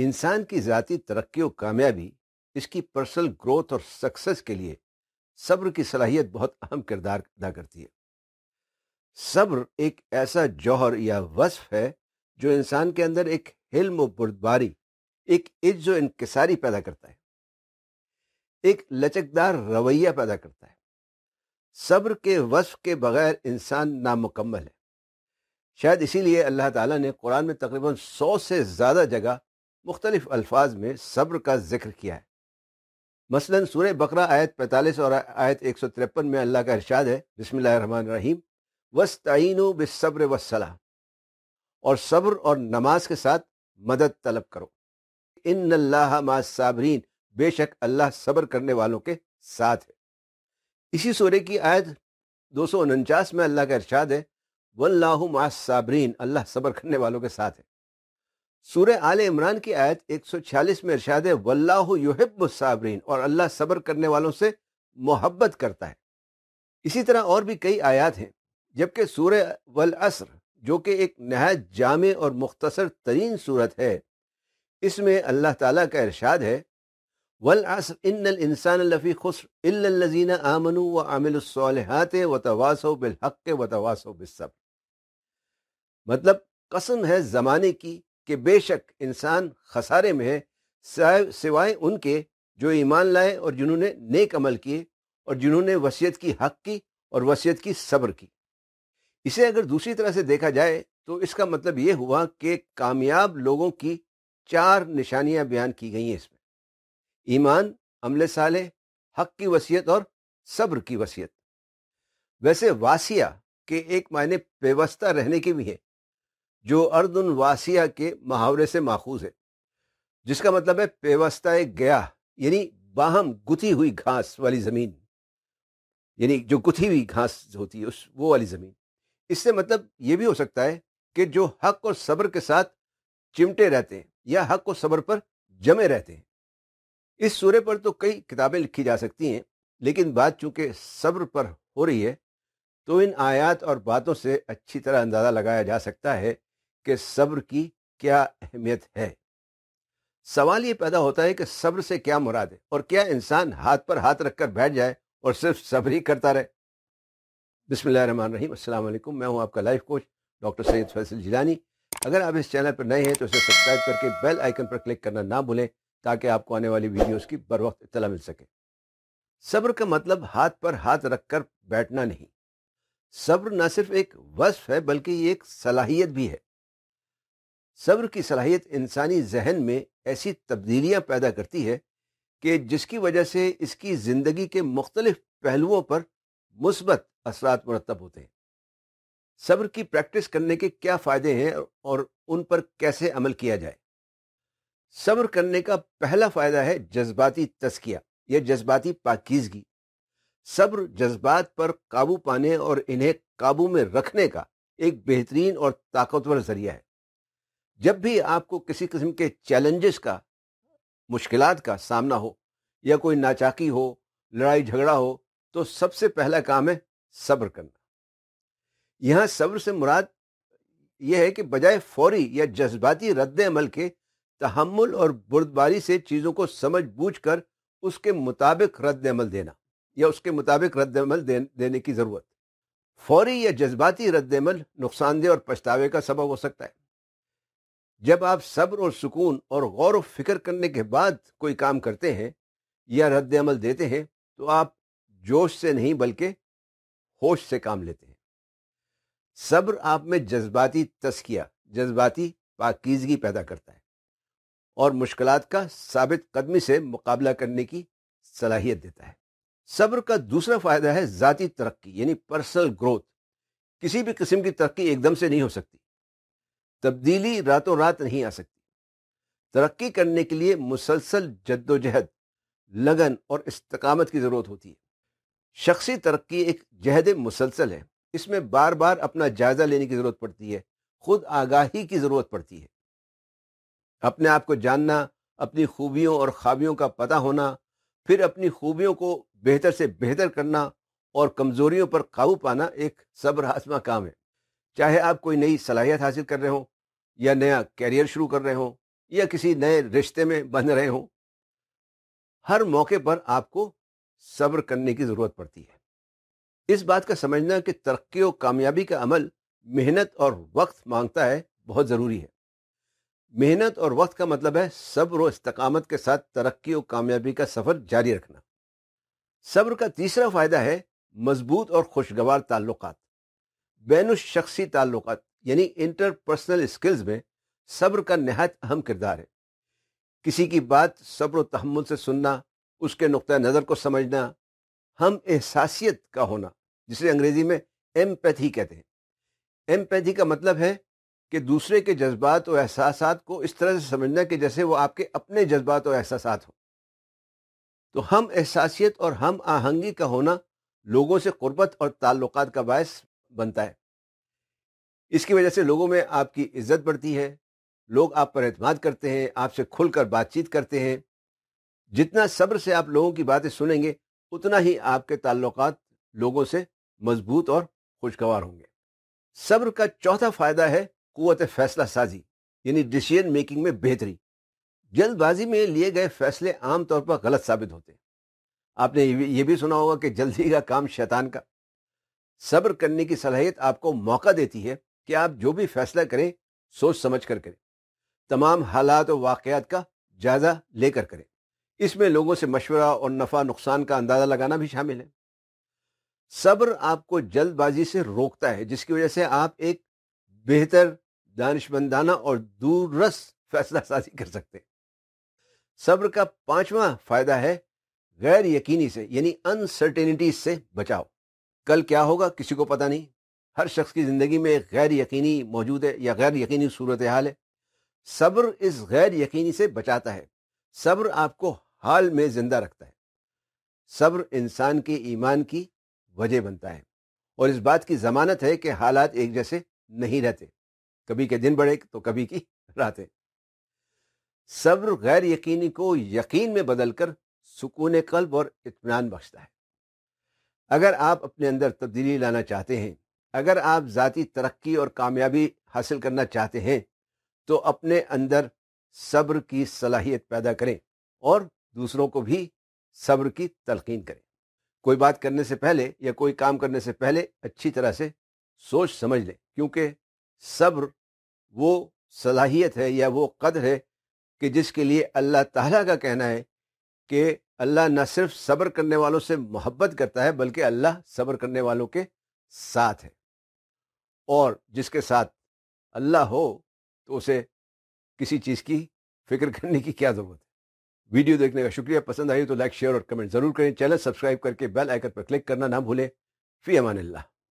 इंसान की ज़ाती तरक्की और कामयाबी इसकी पर्सनल ग्रोथ और सक्सेस के लिए सब्र की सलाहियत बहुत अहम किरदार अदा करती है सब्र एक ऐसा जौहर या वस्फ है जो इंसान के अंदर एक हिल्म व बुरदबारी एक इज्ज इनकसारी पैदा करता है एक लचकदार रवैया पैदा करता है सब्र के वस्फ के बगैर इंसान नामुकम्मल है शायद इसीलिए अल्लाह ताला ने कुरान में तकरीबन सौ से ज़्यादा जगह मुख्तलिफ अल्फाज में सब्र का जिक्र किया है मसलन सूर बकरा आयत पैंतालीस और आयत एक सौ तिरपन में अल्लाह का इरशाद है बसमीम वस्तिन बसब्र वसलाह और सब्र और नमाज के साथ मदद तलब करो इन अल्लाह साबरीन बेशक अल्लाह सब्र करने वालों के साथ है इसी सूर्य की आयत दो सौ उनचास में अल्लाह का इरशाद है वल्लाह साबरीन अल्लाह सब्र करने वालों के साथ है सूर्य आल इमरान की आयत एक सौ छियालीस में इरशाद वल्लाबरीन और अल्लाह सब्र करने वालों से मोहब्बत करता है इसी तरह और भी कई आयात हैं जबकि सूर्य वल असर जो कि एक नहायत जाम और मुख्तर तरीन सूरत है इसमें अल्लाह ताला का इरशाद है वल असर इन इंसान लफ़ी खुसर इल्लज़ीना आमनु व आमिलसालहत व तवास बिलहक व तवासो बिसब्र मतलब कसम है ज़माने की कि बेशक इंसान खसारे में है सिवाय उनके जो ईमान लाए और जिन्होंने नेक अमल किए और जिन्होंने वसीयत की हक की और वसीयत की सब्र की इसे अगर दूसरी तरह से देखा जाए तो इसका मतलब ये हुआ कि कामयाब लोगों की चार निशानियां बयान की गई हैं इसमें ईमान अमले साले हक की वसीयत और सब्र की वसीयत वैसे वासिया के एक मायने व्यवस्था रहने के भी हैं जो अर्दन वासिया के मुहावरे से माखूज है जिसका मतलब है पेवस्ता गया यानी बाहम गुथी हुई घास वाली ज़मीन यानी जो गुथी हुई घास होती है उस वो वाली ज़मीन इससे मतलब ये भी हो सकता है कि जो हक और सब्र के साथ चिमटे रहते हैं या हक और सब्र पर जमे रहते हैं इस सूर्य पर तो कई किताबें लिखी जा सकती हैं लेकिन बात चूंकि सब्र पर हो रही है तो इन आयात और बातों से अच्छी तरह अंदाज़ा लगाया जा सकता है कि सब्र की क्या अहमियत है सवाल ये पैदा होता है कि सब्र से क्या मुराद है और क्या इंसान हाथ पर हाथ रखकर बैठ जाए और सिर्फ सब्र ही करता रहे बिसमान रहीम असलम मैं हूँ आपका life coach doctor Syed Faisal Jilani अगर आप इस चैनल पर नए हैं तो इसे सब्सक्राइब करके बेल आइकन पर क्लिक करना ना भूलें ताकि आपको आने वाली वीडियोस की बर वक्त इतला मिल सके सब्र का मतलब हाथ पर हाथ रख कर बैठना नहीं सब्र न सिर्फ एक वस्फ है बल्कि ये एक सलाहियत भी है सब्र की सलाहियत इंसानी जहन में ऐसी तब्दीलियाँ पैदा करती है कि जिसकी वजह से इसकी ज़िंदगी के मुख्तलिफ पहलुओं पर मुस्बत असरात मरतब होते हैं सब्र की प्रैक्टिस करने के क्या फ़ायदे हैं और उन पर कैसे अमल किया जाए सब्र करने का पहला फ़ायदा है जज्बाती तस्किया या जज्बाती पाकिजगी सब्र जज्बात पर काबू पाने और इन्हें काबू में रखने का एक बेहतरीन और ताकतवर जरिया है जब भी आपको किसी किस्म के चैलेंजेस का मुश्किल का सामना हो या कोई नाचाकी हो लड़ाई झगड़ा हो तो सबसे पहला काम है सब्र करना यहाँ सब्र से मुराद यह है कि बजाय फौरी या जज्बाती रद्द अमल के तहमुल और बुर्दबारी से चीज़ों को समझ बूझ कर उसके मुताबिक रद्द अमल देना या उसके मुताबिक रद्द अमल दे, देने की ज़रूरत फौरी या जज्बाती रद्द अमल नुकसानदेह और पछतावे का सबब हो सकता है जब आप सब्र और सुकून और गौर व फिक्र करने के बाद कोई काम करते हैं या रद्द अमल देते हैं तो आप जोश से नहीं बल्कि होश से काम लेते हैं सब्र आप में जज्बाती तस्किया जज्बाती पाकिजगी पैदा करता है और मुश्किल का साबित कदमी से मुकाबला करने की सलाहियत देता है सब्र का दूसरा फ़ायदा है ज़ाती तरक्की यानी पर्सनल ग्रोथ किसी भी किस्म की तरक्की एकदम से नहीं हो सकती तब्दीली रातों रात नहीं आ सकती तरक्की करने के लिए मुसलसल जद्दोजहद लगन और इस्तकामत की ज़रूरत होती है शख्सी तरक्की एक जहद मुसलसल है इसमें बार बार अपना जायज़ा लेने की ज़रूरत पड़ती है खुद आगाही की ज़रूरत पड़ती है अपने आप को जानना अपनी खूबियों और ख़ाबियों का पता होना फिर अपनी खूबियों को बेहतर से बेहतर करना और कमज़ोरियों पर काबू पाना एक सब्र आजमा काम है चाहे आप कोई नई सलाहियत हासिल कर रहे हों या नया कैरियर शुरू कर रहे हो या किसी नए रिश्ते में बंध रहे हो हर मौके पर आपको सब्र करने की जरूरत पड़ती है इस बात का समझना कि तरक्की और कामयाबी का अमल मेहनत और वक्त मांगता है बहुत ज़रूरी है मेहनत और वक्त का मतलब है सब्र और इस्तकामत के साथ तरक्की और कामयाबी का सफ़र जारी रखना सब्र का तीसरा फ़ायदा है मजबूत और खुशगवार ताल्लुक बैन शख्सी ताल्लुक यानी इंटरपर्सनल स्किल्स में सब्र का नहायत अहम किरदार है किसी की बात सब्र तहमुल से सुनना उसके नुक़ नज़र को समझना हम एहसासियत का होना जिसे अंग्रेज़ी में एम्पैथी कहते हैं एम्पैथी का मतलब है कि दूसरे के जज्बात और एहसास को इस तरह से समझना कि जैसे वो आपके अपने जज्बात और एहसास हों तो हम एहसासियत और हम आहंगी का होना लोगों से गुर्बत और ताल्लुकात का बायस बनता है इसकी वजह से लोगों में आपकी इज्जत बढ़ती है लोग आप पर अतमाद करते हैं आपसे खुलकर बातचीत करते हैं जितना सब्र से आप लोगों की बातें सुनेंगे उतना ही आपके ताल्लुक लोगों से मजबूत और खुशगवार होंगे सब्र का चौथा फायदा है कुत फैसला साजी यानी डिसीजन मेकिंग में बेहतरी जल्दबाजी में लिए गए फैसले आमतौर पर गलत साबित होते हैं आपने ये भी सुना होगा कि जल्दी का काम शैतान का सब्र करने की सलाहियत आपको मौका देती है कि आप जो भी फैसला करें सोच समझ कर करें तमाम हालात और वाकयात का जायज़ा लेकर करें इसमें लोगों से मशवरा और नफ़ा नुकसान का अंदाज़ा लगाना भी शामिल है सब्र आपको जल्दबाजी से रोकता है जिसकी वजह से आप एक बेहतर दानिशमंदाना और दूरस फैसला साजी कर सकते हैं सब्र का पांचवा फायदा है गैर यकीनी से यानी अनसर्टेनिटीज से बचाओ कल क्या होगा किसी को पता नहीं हर शख्स की ज़िंदगी में एक गैर यकीनी मौजूद है या गैर यकीनी सूरत हाल है सब्र इस गैर यकीनी से बचाता है सब्र आपको हाल में ज़िंदा रखता है सब्र इंसान के ईमान की वजह बनता है और इस बात की ज़मानत है कि हालात एक जैसे नहीं रहते कभी के दिन बढ़े तो कभी की रातें सब्र गैर यकीनी को यकीन में बदल कर सुकून कल्ब और इतमान बख्शता है अगर आप अपने अंदर तब्दीली लाना चाहते हैं अगर आप ज़ाती तरक्की और कामयाबी हासिल करना चाहते हैं तो अपने अंदर सब्र की सलाहियत पैदा करें और दूसरों को भी सब्र की तलकिन करें कोई बात करने से पहले या कोई काम करने से पहले अच्छी तरह से सोच समझ लें क्योंकि सब्र वो सलाहियत है या वो कदर है कि जिसके लिए अल्लाह ताला का कहना है कि अल्लाह न सिर्फ सब्र करने वालों से मोहब्बत करता है बल्कि अल्लाह सब्र करने वालों के साथ है और जिसके साथ अल्लाह हो तो उसे किसी चीज़ की फिक्र करने की क्या ज़रूरत है वीडियो देखने का शुक्रिया पसंद आई तो लाइक शेयर और कमेंट ज़रूर करें चैनल सब्सक्राइब करके बेल आइकन पर क्लिक करना ना भूलें फ़ी अमान